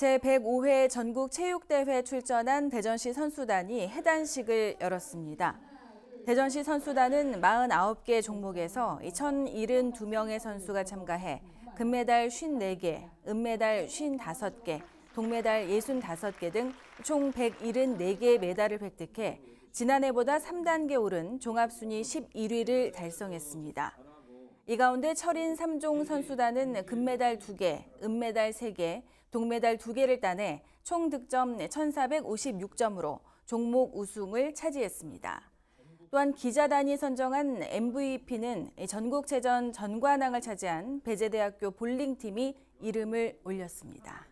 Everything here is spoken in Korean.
제105회 전국체육대회 출전한 대전시 선수단이 해단식을 열었습니다. 대전시 선수단은 49개 종목에서 1,072명의 선수가 참가해 금메달 54개, 은메달 55개, 동메달 65개 등 총 174개의 메달을 획득해 지난해보다 3단계 오른 종합순위 11위를 달성했습니다. 이 가운데 철인 3종 음. 선수단은 금메달 2개, 은메달 3개, 동메달 2개를 따내 총 득점 1,456점으로 종목 우승을 차지했습니다. 또한 기자단이 선정한 MVP는 전국체전 전관왕을 차지한 배재대학교 볼링팀이 이름을 올렸습니다.